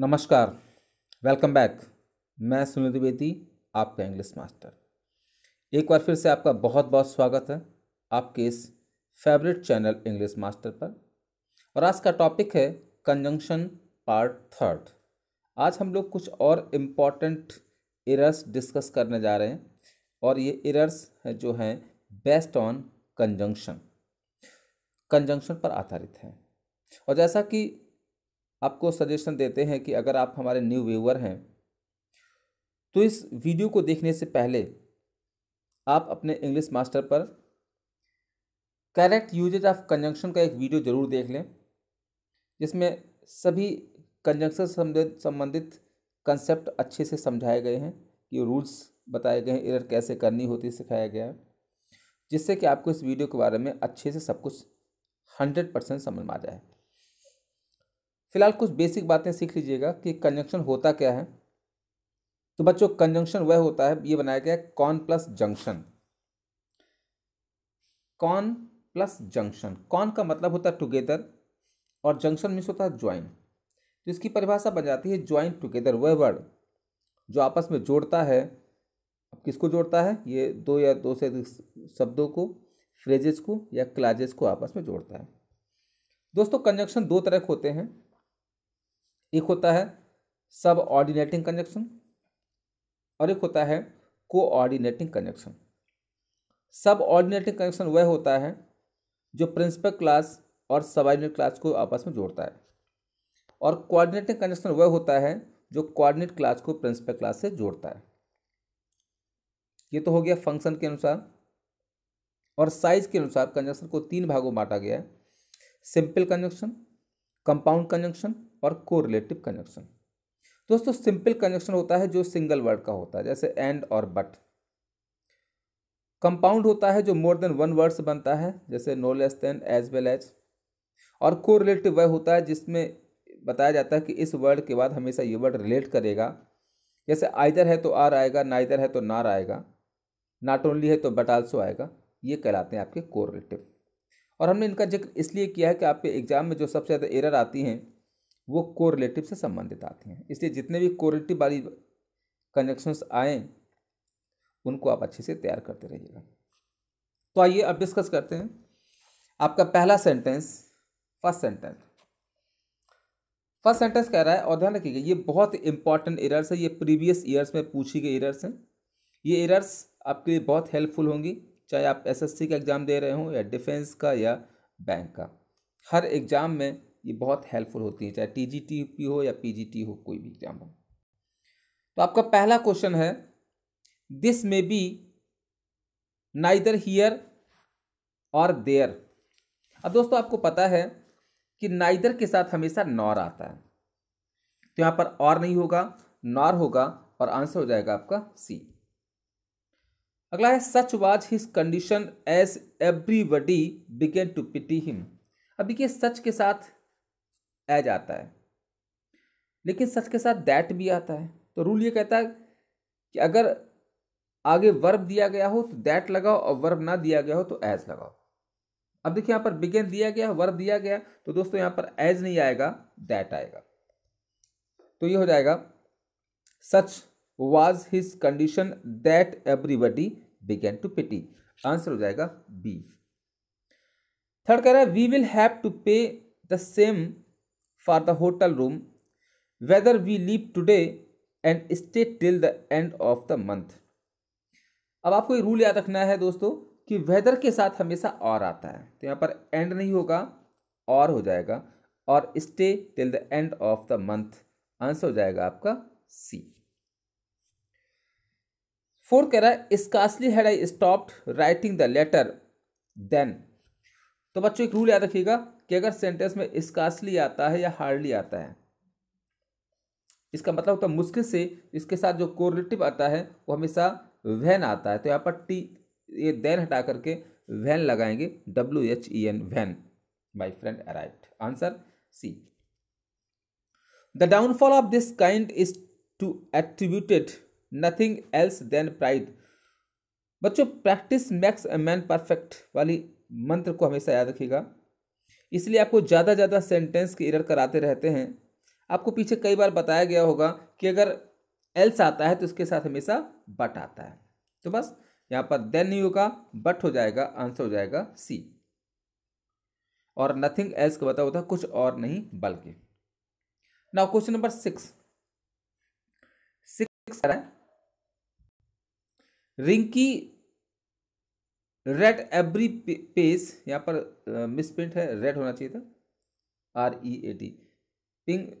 नमस्कार welcome back मैं सुनील द्विवेदी आपका इंग्लिश मास्टर एक बार फिर से आपका बहुत बहुत स्वागत है आपके इस फेवरेट चैनल इंग्लिश मास्टर पर और आज का टॉपिक है कंजंक्शन पार्ट थर्ड आज हम लोग कुछ और इम्पॉर्टेंट एरर्स डिस्कस करने जा रहे हैं और ये एरर्स जो हैं बेस्ट ऑन कंजंक्शन कंजंक्शन पर आधारित हैं और जैसा कि आपको सजेशन देते हैं कि अगर आप हमारे न्यू व्यूअर हैं तो इस वीडियो को देखने से पहले आप अपने इंग्लिश मास्टर पर करेक्ट यूजेज ऑफ कंजंक्शन का एक वीडियो ज़रूर देख लें जिसमें सभी कंजंक्शन संबंधित कंसेप्ट अच्छे से समझाए गए हैं ये रूल्स बताए गए हैं इधर कैसे करनी होती है सिखाया गया है जिससे कि आपको इस वीडियो के बारे में अच्छे से सब कुछ हंड्रेड परसेंट समझ में आ जाए फिलहाल कुछ बेसिक बातें सीख लीजिएगा कि कंजंक्शन होता क्या है तो बच्चों कंजंक्शन वह होता है ये बनाया गया है con plus junction con plus junction con का मतलब होता है टुगेदर और जंक्शन मीन्स होता है ज्वाइन तो इसकी परिभाषा बन जाती है ज्वाइन टुगेदर वह वर्ड जो आपस में जोड़ता है अब किसको जोड़ता है ये दो या दो से अधिक शब्दों को फ्रेजेस को या क्लाजेस को आपस में जोड़ता है दोस्तों कंजंक्शन दो तरह के होते हैं एक होता है सब ऑर्डिनेटिंग कंजक्शन और एक होता है कोऑर्डिनेटिंग कंजक्शन सब ऑर्डिनेटिंग कंजक्शन वह होता है जो प्रिंसिपल क्लास और ऑर्डिनेट क्लास को आपस में जोड़ता है और कोऑर्डिनेटिंग कंजक्शन वह होता है जो कोऑर्डिनेट क्लास को प्रिंसिपल क्लास से जोड़ता है ये तो हो गया फंक्शन के अनुसार और साइज के अनुसार कंजक्शन को तीन भागों में बांटा गया है सिंपल कंजक्शन कंपाउंड कंजक्शन और कोरिलेटिव कंजक्शन दोस्तों सिंपल कंजक्शन होता है जो सिंगल वर्ड का होता है जैसे एंड और बट कंपाउंड होता है जो मोर देन वन वर्ड से बनता है जैसे no less than as well as और कोरिलेटिव वह होता है जिसमें बताया जाता है कि इस वर्ड के बाद हमेशा ये वर्ड रिलेट करेगा जैसे आइदर है तो आर आएगा ना इधर है तो नार आएगा नॉट ओनली है तो बट आल्सो आएगा ये कहलाते हैं आपके कोरिलेटिव और हमने इनका जिक्र इसलिए किया है कि आपके एग्ज़ाम में जो सबसे ज़्यादा एरर आती हैं वो कोरिलेटिव से संबंधित आती हैं इसलिए जितने भी कोरिलेटिव वाली कंजक्शंस आए उनको आप अच्छे से तैयार करते रहिएगा तो आइए अब डिस्कस करते हैं आपका पहला sentence first sentence first sentence कह रहा है और ध्यान रखिएगा ये बहुत इंपॉर्टेंट एरर्स है ये प्रीवियस ईयर्स में पूछी गई एरर्स हैं ये एरर्स आपके लिए बहुत हेल्पफुल होंगी चाहे आप एसएससी का एग्ज़ाम दे रहे हों या डिफेंस का या बैंक का हर एग्ज़ाम में ये बहुत हेल्पफुल होती है चाहे टी जी टी पी हो या पी जी टी हो कोई भी एग्जाम हो तो आपका पहला क्वेश्चन है this may be neither here or there अब दोस्तों आपको पता है कि नाइदर के साथ हमेशा नॉर आता है तो यहाँ पर और नहीं होगा नॉर होगा और आंसर हो जाएगा आपका सी अगला है such was his condition as everybody began to pity him अब देखिए सच के साथ एज आता है लेकिन सच के साथ दैट भी आता है तो रूल ये कहता है कि अगर आगे वर्ब दिया गया हो तो दैट लगाओ और वर्ब ना दिया गया हो तो एज लगाओ अब देखिए यहाँ पर बिगेन दिया गया वर्ब दिया गया तो दोस्तों यहाँ पर एज नहीं आएगा दैट आएगा तो ये हो जाएगा such was his condition that everybody began to pity answer हो जाएगा बी थर्ड कह रहा है we will have to pay the same for the hotel room whether we leave today and stay till the end of the month अब आपको ये rule याद रखना है दोस्तों कि वेदर के साथ हमेशा और आता है तो यहाँ पर एंड नहीं होगा और हो जाएगा और stay till the end of the month answer हो जाएगा आपका सी फोर्थ कह रहा है scarcely had I stopped writing the letter than तो बच्चों एक रूल याद रखिएगा कि अगर सेंटेंस में स्कासली आता है या हार्डली आता है इसका मतलब होता है मुश्किल से इसके साथ जो कोरिलेटिव आता है वो हमेशा वैन आता है तो यहाँ पर टी ये देन हटा करके वैन लगाएंगे W H E N when my friend arrived answer C the downfall of this kind is to attributed nothing else than pride बच्चों practice makes a man perfect वाली मंत्र को हमेशा याद रखिएगा इसलिए आपको ज़्यादा ज़्यादा सेंटेंस के एरर कराते रहते हैं आपको पीछे कई बार बताया गया होगा कि अगर एल्स आता है तो इसके साथ हमेशा बट आता है तो बस यहाँ पर देन नहीं होगा बट हो जाएगा आंसर हो जाएगा सी और नथिंग एल्स का बताओ मतलब था कुछ और नहीं बल्कि now question number six six Rinky read every page यहाँ पर मिस प्रिंट है रेड होना चाहिए था R E A T pink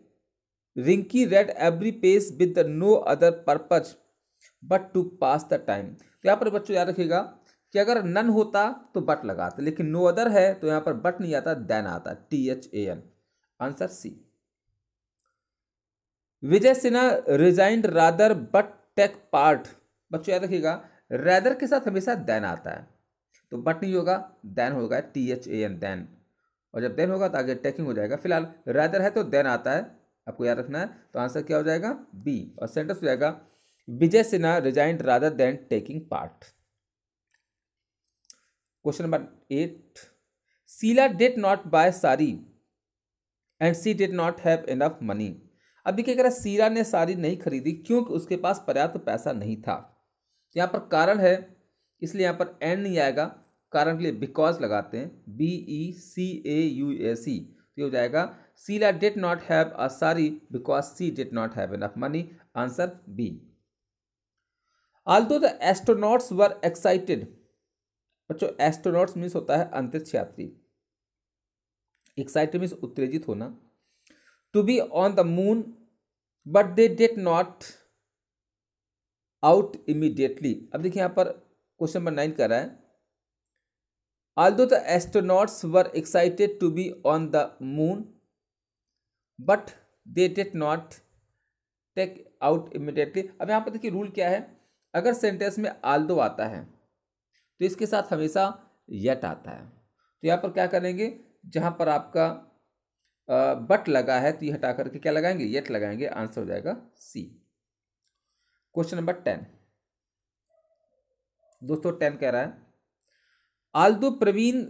Rinky read every page with no other purpose but to pass the time तो यहाँ पर बच्चों याद रखिएगा कि अगर नन होता तो बट लगाते लेकिन नो अदर है तो यहाँ पर बट नहीं आता देन आता T H A N answer C Vijay Sinha resigned rather but take part बच्चों याद रखिएगा रैदर के साथ हमेशा देन आता है तो बट नहीं होगा देन होगा T H A N then और जब देन होगा तो आगे टैकिंग हो जाएगा फिलहाल रैदर है तो देन आता है आपको याद रखना है तो आंसर क्या हो जाएगा बी और सेंटेंस हो जाएगा Vijay Sinha resign rather than taking part question number eight Sheela did not buy sari and she did not have enough money अब देखिए कह रहा सीला ने सारी नहीं खरीदी क्योंकि उसके पास पर्याप्त पैसा नहीं था तो यहाँ पर कारण है इसलिए यहाँ पर एंड नहीं आएगा कारण के लिए बिकॉज लगाते हैं B E C A U A सी तो ये हो जाएगा सीला date not have a sari because she did not have enough money answer B although the astronauts were excited बच्चों एस्ट्रोनॉट्स मीन्स होता है अंतरिक्ष यात्री एक्साइटेड मीन्स उत्तेजित होना to be on the moon but they did not out immediately अब देखिए यहाँ पर क्वेश्चन नंबर नाइन कर रहा है Although the astronauts were excited to be on the moon, but they did not take out immediately अब yahan पर देखिए रूल क्या है अगर सेंटेंस में आल्दो आता है तो इसके साथ हमेशा yet आता है तो यहाँ पर क्या करेंगे jahan पर आपका बट लगा है तो ये हटा करके क्या लगाएंगे येट लगाएंगे आंसर हो जाएगा सी क्वेश्चन नंबर टेन दोस्तों टेन कह रहा है although Praveen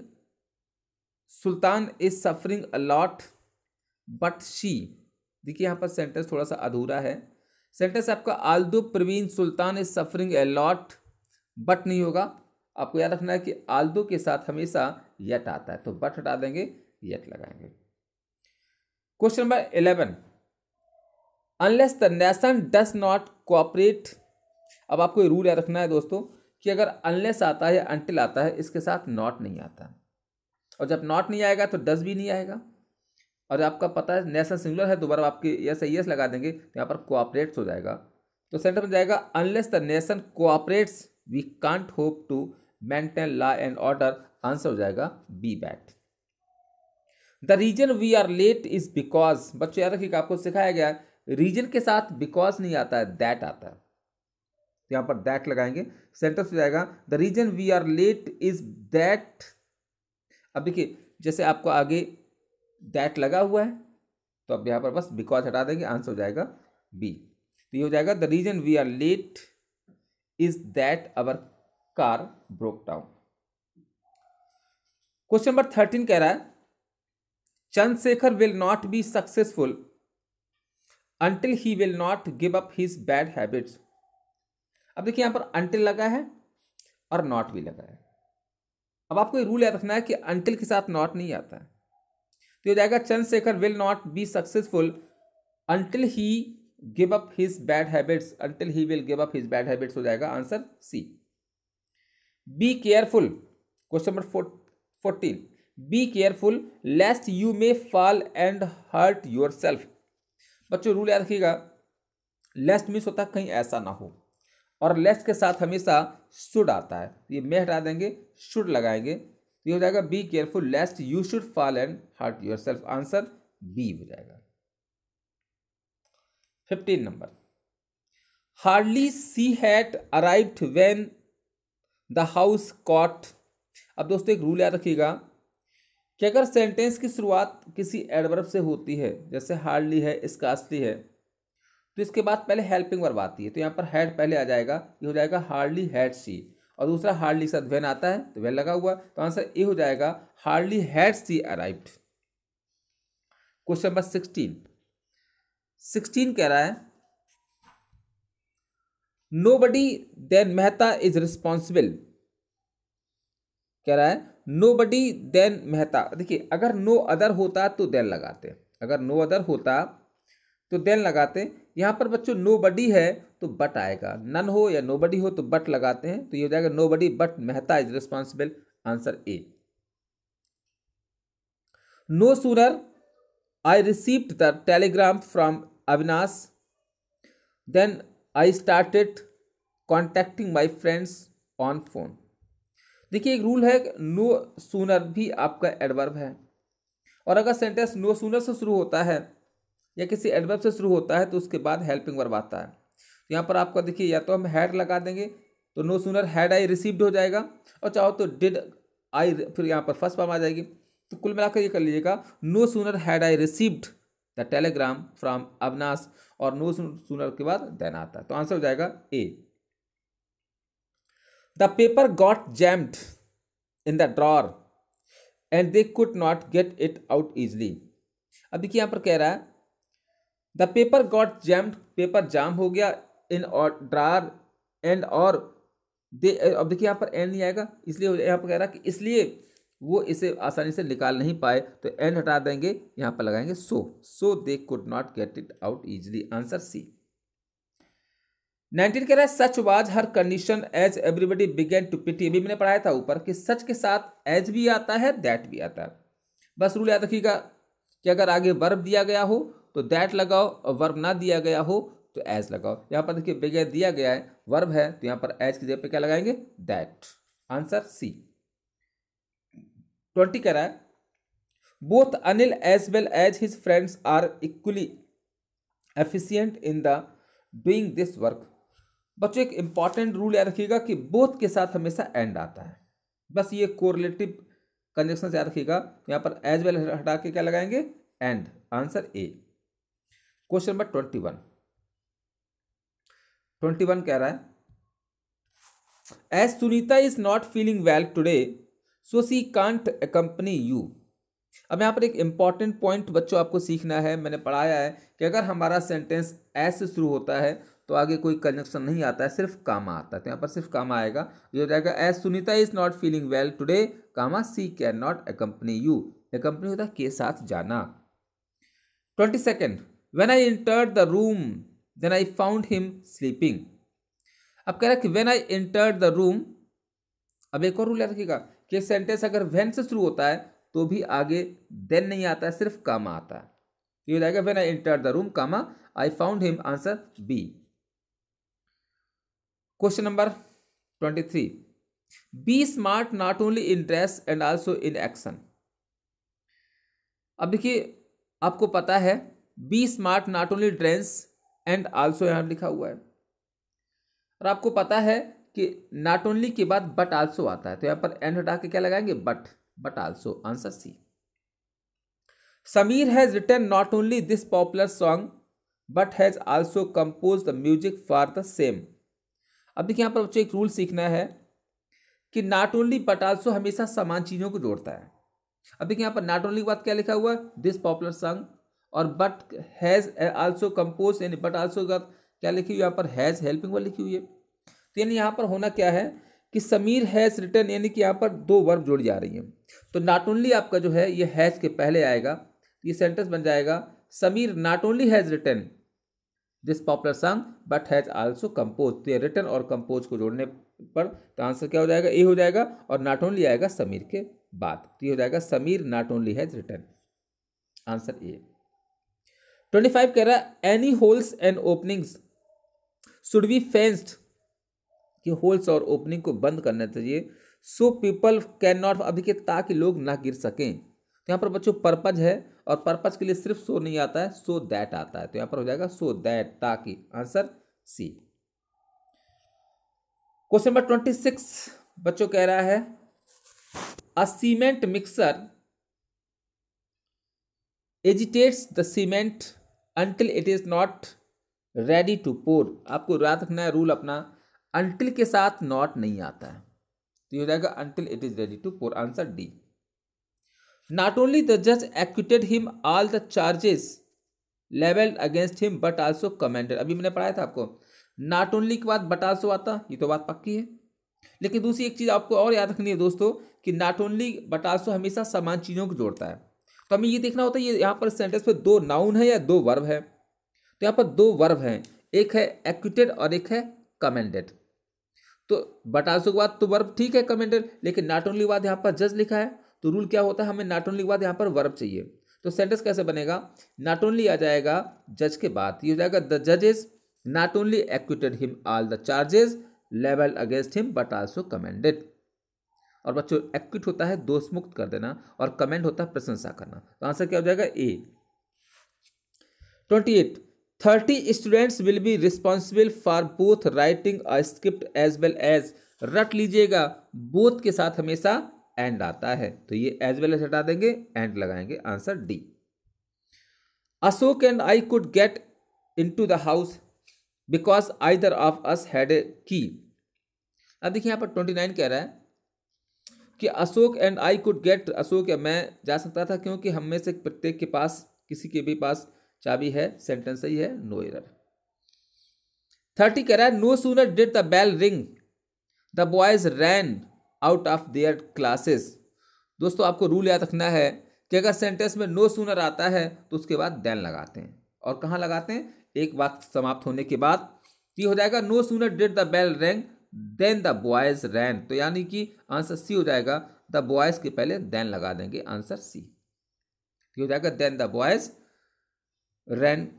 Sultan is suffering a lot but she देखिए यहाँ पर सेंटेंस थोड़ा सा अधूरा है सेंटेंस आपका though Praveen Sultan is suffering a lot but नहीं होगा आपको याद रखना है कि आल्दो के साथ हमेशा यट आता है तो बट हटा देंगे यट लगाएंगे question number eleven unless the nation does not cooperate अब आपको ये रूल याद रखना है दोस्तों कि अगर अनलेस आता है या अनटिल आता है इसके साथ नॉट नहीं आता और जब नॉट नहीं आएगा तो डज भी नहीं आएगा और आपका पता है नेशनल सिंगुलर है दोबारा आपके यस एस लगा देंगे तो यहाँ पर कोऑपरेट्स हो जाएगा तो सेंटर में जाएगा unless the nation cooperates we can't hope to maintain law and order answer हो जाएगा बी बैट the reason we are late is because बच्चों याद रखिएगा आपको सिखाया गया रीजन के साथ बिकॉज नहीं आता है दैट आता है यहाँ पर दैट लगाएंगे सेंटेंस हो जाएगा the reason we are late is that अब देखिए जैसे आपको आगे दैट लगा हुआ है तो अब यहाँ पर बस बिकॉज हटा देंगे आंसर हो जाएगा बी तो ये हो जाएगा the reason we are late is that our car broke down question number thirteen कह रहा है Chandrashekhar will not be successful until he will not give up his bad habits अब देखिए यहाँ पर अंटिल लगा है और नॉट भी लगा है अब आपको ये रूल याद रखना है कि अंटिल के साथ नॉट नहीं आता है तो हो जाएगा Chandrashekhar will not be successful until he give up his bad habits until he will give up his bad habits हो जाएगा answer C be careful question number fourteen be careful lest you may fall and hurt yourself बच्चों rule याद रखिएगा लेस्ट miss होता कहीं ऐसा ना हो और लेस के साथ हमेशा शुड आता है ये मैं हटा देंगे शुड लगाएंगे तो ये हो जाएगा be careful lest you should fall and hurt yourself answer B हो जाएगा fifteen number hardly she had arrived when the house caught अब दोस्तों एक रूल याद रखिएगा कि अगर सेंटेंस की शुरुआत किसी एडवर्ब से होती है जैसे हार्डली है स्कासली है तो इसके बाद पहले हेल्पिंग वर्ब आती है तो यहाँ पर हैड पहले आ जाएगा ये हो जाएगा हार्डली हैड सी और दूसरा हार्डली के साथ वेन आता है तो वेन लगा हुआ तो आंसर ए हो जाएगा hardly had she arrived question number sixteen sixteen कह रहा है nobody than Mehta is responsible कह रहा है नो बडी देन मेहता देखिए अगर नो अदर होता तो देन लगाते अगर नो अदर होता तो देन लगाते यहाँ पर बच्चों नो बडी है तो बट आएगा नन हो या नो बडी हो तो बट लगाते हैं तो ये हो जाएगा nobody but Mehta is responsible answer A no sooner I receive the telegram from Avinash then I started contacting my friends on phone देखिए एक रूल है नो सूनर भी आपका एडवर्ब है और अगर सेंटेंस नो सूनर से शुरू होता है या किसी एडवर्ब से शुरू होता है तो उसके बाद हेल्पिंग वर्ब आता है तो यहाँ पर आपका देखिए या तो हम हैड लगा देंगे तो no sooner had I received हो जाएगा और चाहो तो डिड आई फिर यहाँ पर फर्स्ट फॉर्म आ जाएगी तो कुल मिलाकर ये कर लीजिएगा no sooner had I received the telegram from Avinash और नो सुनर के बाद देन आता है तो आंसर हो जाएगा A the paper got jammed in the drawer and they could not get it out easily अब देखिए यहाँ पर कह रहा है the paper got jammed paper jam हो गया इन और ड्रार एंड और दे अब देखिए यहाँ पर एन नहीं आएगा इसलिए यहाँ पर कह रहा है कि इसलिए वो इसे आसानी से निकाल नहीं पाए तो एन हटा देंगे यहाँ पर लगाएंगे so so they could not get it out easily answer C nineteen कह रहा है such was her condition as everybody began to pity अभी मैंने पढ़ाया था ऊपर कि सच के साथ एज भी आता है दैट भी आता है बस रूल याद रखिएगा कि अगर आगे वर्ब दिया गया हो तो दैट लगाओ और वर्ब ना दिया गया हो तो एज लगाओ यहाँ पर देखिए बगैर दिया गया है वर्ब है तो यहाँ पर एज की जगह पे क्या लगाएंगे दैट आंसर सी ट्वेंटी कह रहा है both Anil as well as his friends are equally efficient in the doing this work बच्चों एक इंपॉर्टेंट रूल याद रखिएगा कि बोथ के साथ हमेशा एंड आता है बस ये कोरिलेटिव कंजक्शन याद रखिएगा यहाँ पर एज वेल हटा के क्या लगाएंगे and answer A question number twenty one twenty one कह रहा है as Sunita is not feeling well today so she can't accompany you अब यहाँ पर एक इम्पॉर्टेंट पॉइंट बच्चों आपको सीखना है मैंने पढ़ाया है कि अगर हमारा सेंटेंस एस से शुरू होता है तो आगे कोई कनेक्शन नहीं आता है सिर्फ कामा आता है तो यहाँ पर सिर्फ कामा आएगा ये हो जाएगा as Sunita is not feeling well today comma she can not accompany you accompany होता है के साथ जाना twenty second when I enter the room then I found him sleeping अब कह रहा है कि when I enter the room अब एक और रूल याद रखिएगा कि सेंटेंस अगर वेन से शुरू होता है तो भी आगे देन नहीं आता है सिर्फ कामा आता है ये हो जाएगा when I enter the room comma I found him answer B question number twenty three be smart not only in dress and also in action अब देखिए आपको पता है be smart not only dress and also यहाँ लिखा हुआ है और आपको पता है कि नॉट ओनली के बाद बट आल्सो आता है तो यहाँ पर एंड हटा के क्या लगाएंगे but but also answer C Sameer has written not only this popular song but has also compose the music for the same अब देखिए यहाँ पर बच्चों एक रूल सीखना है कि नॉट ओनली बट आल्सो हमेशा समान चीज़ों को जोड़ता है अब देखिए यहाँ पर नॉट ओनली के बाद क्या लिखा हुआ है दिस पॉपुलर सॉन्ग और बट हैज़ आल्सो कम्पोज यानी बट आल्सो का क्या लिखी हुई यहाँ पर हैज़ हेल्पिंग वर्ब लिखी हुई है तो यानी यहाँ पर होना क्या है कि समीर हैज़ रिटर्न यानी कि यहाँ पर दो वर्ब जोड़ी जा रही हैं तो नॉट ओनली आपका जो है ये हैज़ के पहले आएगा ये सेंटेंस बन जाएगा Sameer not only has written this popular song but has also compose तो ये रिटर्न और कम्पोज को जोड़ने पर तो आंसर क्या हो जाएगा ए हो जाएगा और नॉट ओनली आएगा समीर के बाद तो ये हो जाएगा Sameer not only has written answer A twenty five कह रहा है any holes and openings should be fenced कि होल्स और ओपनिंग को बंद करना चाहिए सो पीपल कैन नॉट अभी के ताकि लोग ना गिर सकें तो यहाँ पर बच्चों पर्पज है और पर्पज के लिए सिर्फ सो नहीं आता है सो दैट आता है तो यहाँ पर हो जाएगा सो दैट ताकि answer C question number twenty six बच्चों कह रहा है a cement mixer agitates the cement until it is not ready to pour आपको याद रखना है रूल अपना अनटिल के साथ नॉट नहीं आता है तो हो जाएगा until it is ready to pour answer D not only the जज acquitted him all the charges levelled against him but also commended अभी मैंने पढ़ाया था आपको नॉट ओनली के बाद बट आल्सो आता ये तो बात पक्की है लेकिन दूसरी एक चीज़ आपको और याद रखनी है दोस्तों कि नॉट ओनली बट आल्सो हमेशा समान चीज़ों को जोड़ता है तो हमें ये देखना होता है ये यहाँ पर सेंटेंस में दो नाउन है या दो वर्ब है तो यहाँ पर दो वर्ब हैं एक है एक्विटेड और एक है कमेंडेड तो बटासो के बाद तो वर्ब ठीक है कमेंडेड लेकिन नॉट ओनली बाद यहाँ पर जज लिखा है तो रूल क्या होता है हमें नॉट ओनली बाद यहाँ पर वर्ब चाहिए तो सेंटेंस कैसे बनेगा नॉट ओनली आ जाएगा जज के बाद ये हो जाएगा द जज is not only acquitted him all the charges level against him but also commended और बच्चों एक्विट होता है दोष मुक्त कर देना और कमेंट होता है प्रशंसा करना तो आंसर क्या हो जाएगा A twenty eight thirty students will be responsible for both writing a script as well as रट लीजिएगा बोथ के साथ हमेशा एंड आता है तो ये एज वेल एज हटा देंगे एंड लगाएंगे answer D Ashok and I could get into the house because दर of us had a key अब देखिए यहाँ पर ट्वेंटी नाइन कह रहा है कि Ashok and I could get Ashok या मैं जा सकता था क्योंकि हम में से प्रत्येक के पास किसी के भी पास चाबी है सेंटेंस सही है नो एरर थर्टी कह रहा है no sooner did the bell ring the boys ran out of their classes दोस्तों आपको रूल याद रखना है कि अगर सेंटेंस में नो सूनर आता है तो उसके बाद देन लगाते हैं और कहाँ लगाते हैं एक बात समाप्त होने के बाद ये हो जाएगा no sooner did the bell ring then the boys ran तो यानी कि आंसर सी हो जाएगा द बॉयज के पहले देन लगा देंगे आंसर सी हो जाएगा then the boys ran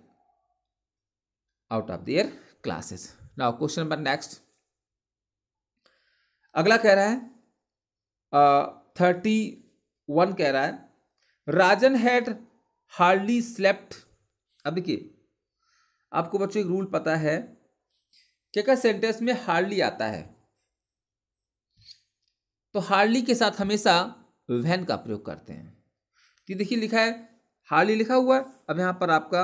out of their classes now question number next अगला कह रहा है थर्टी uh, वन कह रहा है राजन हैड हार्डली स्लेप्ट अब देखिए आपको बच्चों एक रूल पता है क्या सेंटेंस में हार्डली आता है तो हार्डली के साथ हमेशा वैन का प्रयोग करते हैं कि देखिए लिखा है हार्डली लिखा हुआ है अब यहाँ पर आपका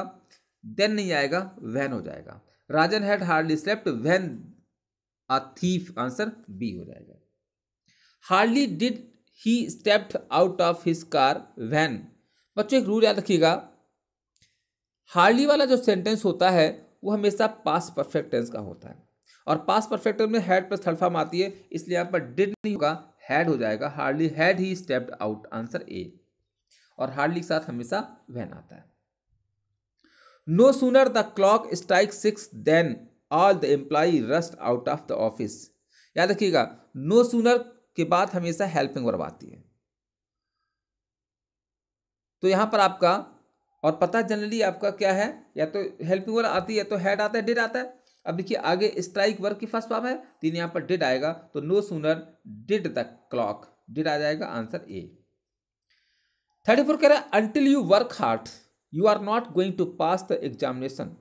देन नहीं आएगा वैन हो जाएगा Rajan had hardly slept when a thief answer B हो जाएगा hardly did he stepped out of his car when बच्चों एक रूल याद रखिएगा हार्डली वाला जो सेंटेंस होता है वो हमेशा पास परफेक्ट टेंस का होता है और पास परफेक्ट टेंस में हैड प्लस थर्ड फॉर्म आती है इसलिए यहाँ पर डिड नहीं होगा हैड हो जाएगा hardly had he stepped out answer A और हार्डली के साथ हमेशा वहन आता है no sooner the clock strike six then all the employee rushed out of the office याद रखिएगा नो सुनर के बाद हमेशा हेल्पिंग वर्ब आती है तो यहां पर आपका और पता जनरली आपका क्या है या तो हेल्पिंग वर्ब आती है तो हेड आता है डेड आता है अब देखिए आगे स्ट्राइक वर्ब की फर्स्ट फॉर्म है तीन यहाँ पर डिड आएगा तो no sooner did the clock did आ जाएगा आंसर ए थर्टी फोर कह रहा है until you work hard you are not going to pass the examination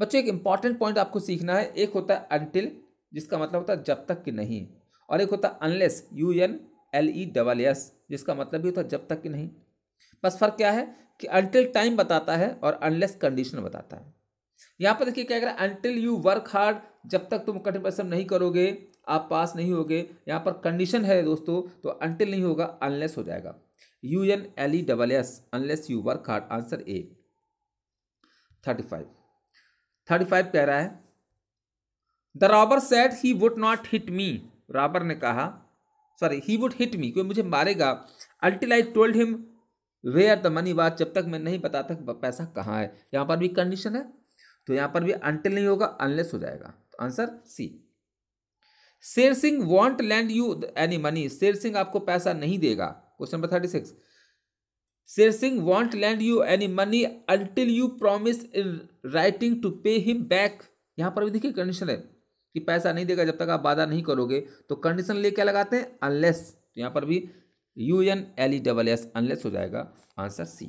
बच्चों एक इंपॉर्टेंट पॉइंट आपको सीखना है एक होता है अंटिल जिसका मतलब होता है जब तक कि नहीं और एक होता है unless U N L E double S जिसका मतलब भी होता है जब तक कि नहीं बस फर्क क्या है कि अनटिल टाइम बताता है और अनलेस कंडीशन बताता है यहाँ पर देखिए क्या कह रहा है अनटिल यू वर्क हार्ड जब तक तुम कठिन परिश्रम नहीं करोगे आप पास नहीं होगे यहाँ पर कंडीशन है दोस्तों तो अनटिल नहीं होगा अनलेस हो जाएगा U N L E double S unless you work hard answer A thirty five thirty five कह रहा है the robber said he would not hit me robber ने कहा sorry he would hit me क्योंकि मुझे मारेगा until I told him where are the money बात जब तक मैं नहीं बताता कि पैसा कहाँ है यहाँ पर भी कंडीशन है तो यहाँ पर भी अंटिल नहीं होगा अनलेस हो जाएगा तो answer C Sher Singh won't lend you any money Sher Singh आपको पैसा नहीं देगा question number thirty six Sher Singh won't lend you any money until you promise in writing to pay him back यहाँ पर भी देखिए कंडीशन है कि पैसा नहीं देगा जब तक आप वादा नहीं करोगे तो कंडीशन ले क्या लगाते हैं अनलेस तो यहाँ पर भी U N L E double S unless हो जाएगा answer C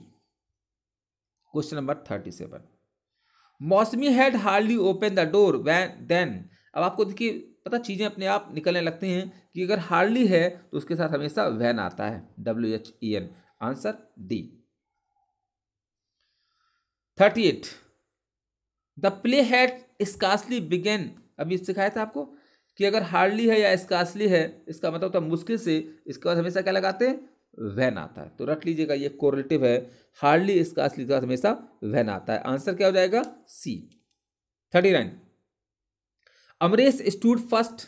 question number thirty seven Mausami had hardly open the door when then अब आपको देखिए पता चीज़ें अपने आप निकलने लगती हैं कि अगर हार्डली है तो उसके साथ हमेशा वैन आता है W H E N answer D thirty eight the play had scarcely begin अभी सिखाया था आपको कि अगर हार्डली है या स्कासली है इसका मतलब तो मुश्किल से इसके बाद हमेशा क्या लगाते हैं वैन आता है तो रख लीजिएगा ये कोरिलेटिव है हार्डली स्कासली के बाद हमेशा वैन आता है आंसर क्या हो जाएगा C thirty nine Amresh stood first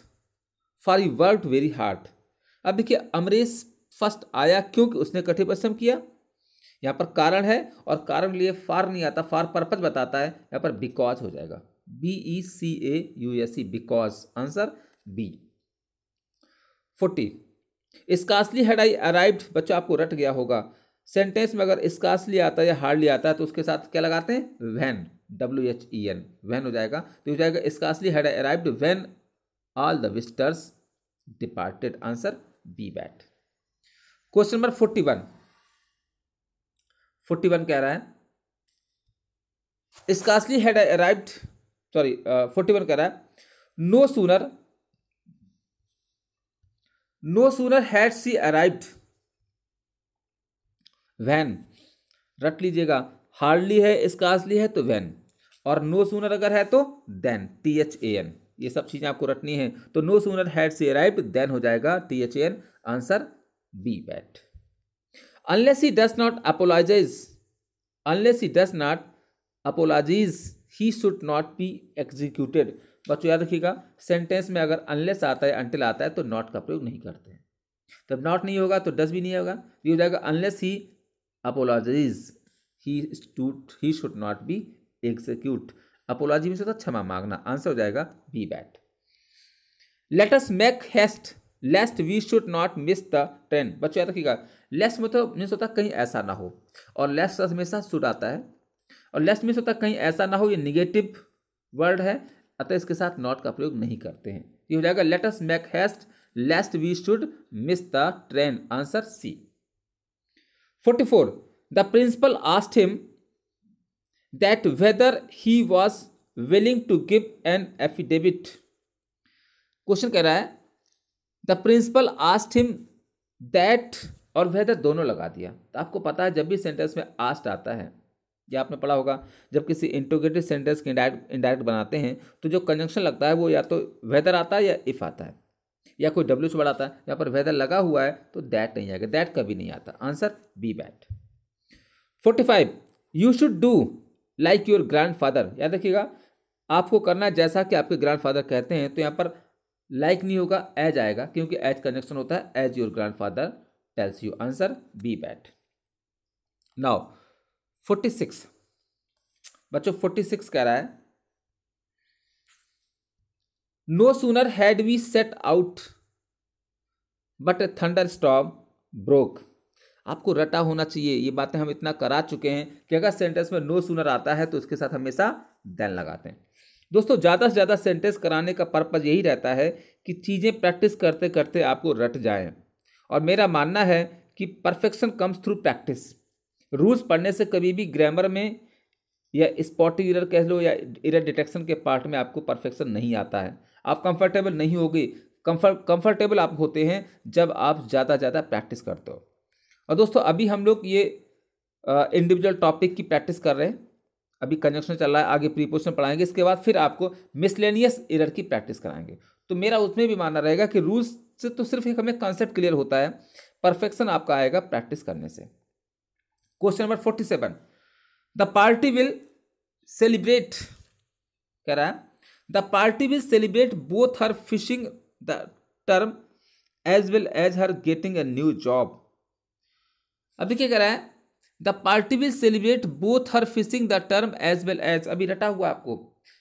for you work very hard अब देखिए अमरेश फर्स्ट आया क्योंकि उसने कठिन परिश्रम किया यहाँ पर कारण है और कारण लिए फार नहीं आता फार पर्पज बताता है यहाँ पर बिकॉज हो जाएगा B E C A U S E because answer B forty scarcely had I arrived बच्चों आपको रट गया होगा सेंटेंस में अगर स्कासली आता है या हार्डली आता है तो उसके साथ क्या लगाते हैं when W H E N when हो जाएगा तो हो जाएगा scarcely had I arrived when all the visitors departed answer B but question number forty one forty one कह रहा है scarcely I arrived sorry forty one कह रहा है no sooner no sooner had she arrived when रट लीजिएगा hardly है स्कासली है तो वैन और नो सूनर अगर है तो then T H A N ये सब चीज़ें आपको रटनी है तो no sooner had she arrive then हो जाएगा T H A N answer B but unless he does not apologise unless he does not apologies he should not be executed बच्चों याद रखिएगा सेंटेंस में अगर अनलेस आता है अंटिल आता है तो नॉट का प्रयोग नहीं करते हैं तब नॉट नहीं होगा तो डस भी नहीं होगा ये हो जाएगा अनलेस ही अपोलॉजीज ही टूट he should not be execute apology में से तो क्षमा मांगना आंसर हो जाएगा B but let us make haste lest we should not miss the train बच्चों याद रखिएगा लेस्ट में तो मीन्स होता कहीं ऐसा ना हो और लेस्ट हमेशा शुड आता है और लेस मीन्स होता कहीं ऐसा ना हो ये निगेटिव वर्ड है अतः इसके साथ नॉट का प्रयोग नहीं करते हैं ये हो जाएगा let's make haste lest we should miss the train answer C forty four the principal asked him that whether he was willing to give an affidavit question कह रहा है the principal asked him that और whether दोनों लगा दिया तो आपको पता है जब भी सेंटेंस में आस्ट आता है ये आपने पढ़ा होगा जब किसी इंटोगेटिव सेंटेंस के इंडायरेक्ट इंडायरेक्ट बनाते हैं तो जो कंजंक्शन लगता है वो या तो वेदर आता है या इफ़ आता है या कोई डब्ल्यू से आता है यहाँ पर वेदर लगा हुआ है तो दैट नहीं आएगा दैट कभी नहीं आता answer B but forty five you should do like your grandfather याद रखिएगा आपको करना जैसा कि आपके ग्रैंड फादर कहते हैं तो यहाँ पर लाइक like नहीं होगा एज आएगा क्योंकि एज कंजक्शन होता है as your grandfather tells you answer B but now forty six बच्चों फोर्टी सिक्स कह रहा है no sooner had we set out but thunderstorm broke आपको रटा होना चाहिए ये बातें हम इतना करा चुके हैं कि अगर सेंटेंस में नो सुनर आता है तो उसके साथ हमेशा देन लगाते हैं दोस्तों ज़्यादा से ज़्यादा सेंटेंस कराने का पर्पज़ यही रहता है कि चीज़ें प्रैक्टिस करते करते आपको रट जाएं और मेरा मानना है कि perfection comes through practice rules पढ़ने से कभी भी ग्रामर में या स्पॉटिंग इरर कह लो या इरर डिटेक्शन के पार्ट में आपको परफेक्शन नहीं आता है आप कंफर्टेबल नहीं होगी कंफर्ट कंफर्टेबल आप होते हैं जब आप ज़्यादा ज़्यादा प्रैक्टिस करते हो और दोस्तों अभी हम लोग ये इंडिविजुअल टॉपिक की प्रैक्टिस कर रहे हैं अभी कंजक्शन चल रहा है आगे प्रीपोजिशन पढ़ाएंगे इसके बाद फिर आपको मिसलेनियस एरर की प्रैक्टिस कराएंगे तो मेरा उसमें भी मानना रहेगा कि रूल्स से तो सिर्फ एक हमें कॉन्सेप्ट क्लियर होता है परफेक्शन आपका आएगा प्रैक्टिस करने से question number forty seven the party will celebrate कह रहा है the party will celebrate both her finishing the term as well as her getting a new job अभी क्या कह रहा है the party will celebrate both her finishing the term as well as अभी रटा हुआ आपको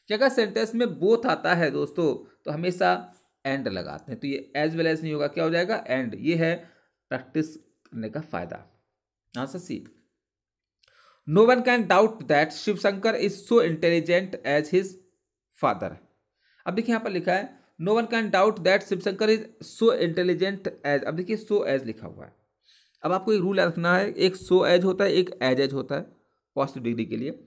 क्या कहा सेंटेंस में बोथ आता है दोस्तों तो हमेशा एंड लगाते हैं तो ये एज वेल एज नहीं होगा क्या हो जाएगा एंड ये है प्रैक्टिस करने का फायदा answer C no one can doubt that Shiv Shankar is so intelligent as his father अब देखिए यहाँ पर लिखा है no one can doubt that Shiv Shankar is so intelligent as अब देखिए सो एज लिखा हुआ है अब आपको एक रूल रखना है एक सो एज होता है एक एज एज होता है पॉजिटिव डिग्री के लिए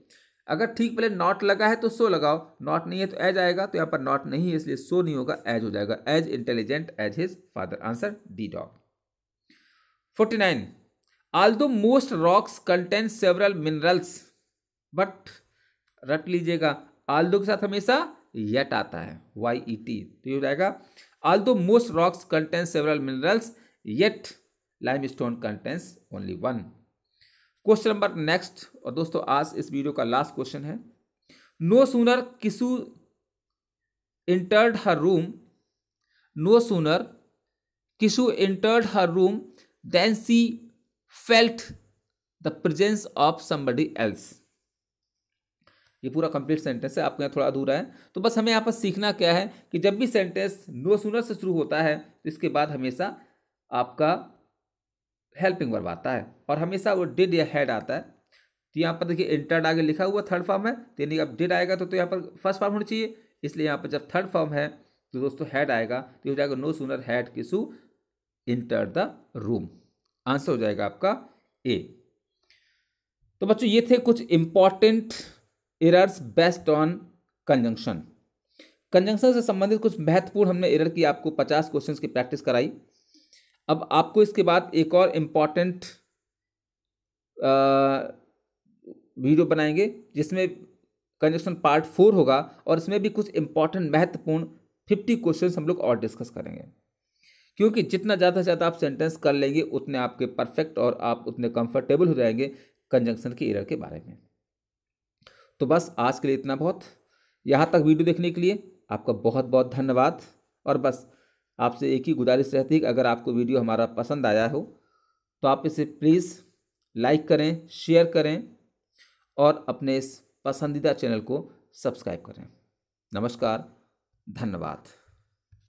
अगर ठीक पहले नॉट लगा है तो सो लगाओ नॉट नहीं है तो एज आएगा तो यहाँ पर नॉट नहीं है इसलिए सो नहीं होगा एज हो जाएगा as intelligent as his father answer D डॉग forty nine although most rocks contain several minerals but रट लीजिएगा आल्दो के साथ हमेशा येट आता है वाई ई टी तो ये हो जाएगा although most rocks contain several minerals yet limestone contains only one question number next और दोस्तों आज इस वीडियो का लास्ट क्वेश्चन है no sooner Kisu entered her room no sooner Kisu entered her room then she felt the presence of somebody else ये पूरा complete sentence है आपके यहाँ थोड़ा अधूरा है तो बस हमें यहाँ पर सीखना क्या है कि जब भी सेंटेंस नो सूनर से शुरू होता है तो इसके बाद हमेशा आपका हेल्पिंग वर्ब आता है और हमेशा वो डिड या हेड आता है तो यहाँ पर देखिए इंटर्ड आगे लिखा हुआ थर्ड फॉर्म है तो यानी अब डिड आएगा तो, तो यहाँ पर फर्स्ट फॉर्म होना चाहिए इसलिए यहाँ पर जब थर्ड फॉर्म है तो दोस्तों हेड आएगा तो हो जाएगा no sooner had Kisu enter the room answer हो जाएगा आपका ए तो बच्चों ये थे कुछ important errors based on conjunction conjunction से संबंधित कुछ महत्वपूर्ण हमने एरर की आपको पचास क्वेश्चंस की प्रैक्टिस कराई अब आपको इसके बाद एक और इम्पॉर्टेंट वीडियो बनाएंगे जिसमें कंजक्शन पार्ट फोर होगा और इसमें भी कुछ इम्पॉर्टेंट महत्वपूर्ण फिफ्टी क्वेश्चन हम लोग और डिस्कस करेंगे क्योंकि जितना ज़्यादा से ज़्यादा आप सेंटेंस कर लेंगे उतने आपके परफेक्ट और आप उतने कंफर्टेबल हो जाएंगे कंजंक्शन के एरर के बारे में तो बस आज के लिए इतना बहुत यहाँ तक वीडियो देखने के लिए आपका बहुत बहुत धन्यवाद और बस आपसे एक ही गुजारिश रहती है कि अगर आपको वीडियो हमारा पसंद आया हो तो आप इसे प्लीज़ लाइक करें शेयर करें और अपने इस पसंदीदा चैनल को सब्सक्राइब करें नमस्कार धन्यवाद